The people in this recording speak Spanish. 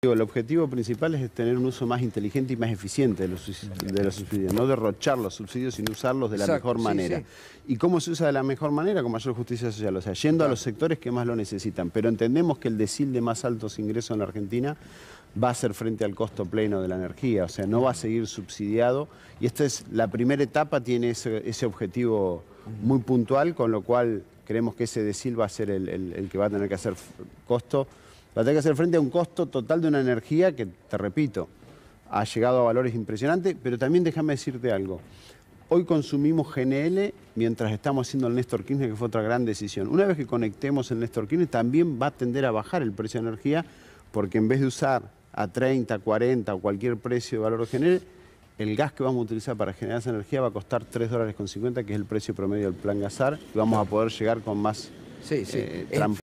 El objetivo principal es tener un uso más inteligente y más eficiente de los, subsidios, no derrochar los subsidios, sino usarlos de la mejor manera. ¿Y cómo se usa de la mejor manera? Con mayor justicia social, o sea, yendo a los sectores que más lo necesitan. Pero entendemos que el decil de más altos ingresos en la Argentina va a ser frente al costo pleno de la energía, o sea, no va a seguir subsidiado. Y esta es la primera etapa, tiene ese, objetivo muy puntual, con lo cual creemos que ese decil va a ser el que va a tener que hacer costo Va a tener que hacer frente a un costo total de una energía que, te repito, ha llegado a valores impresionantes, pero también déjame decirte algo. Hoy consumimos GNL mientras estamos haciendo el Néstor Kirchner, que fue otra gran decisión. Una vez que conectemos el Néstor Kirchner, también va a tender a bajar el precio de energía, porque en vez de usar a 30, 40 o cualquier precio de valor GNL, el gas que vamos a utilizar para generar esa energía va a costar 3 dólares con 50, que es el precio promedio del plan gasar, y vamos a poder llegar con más sí, eh,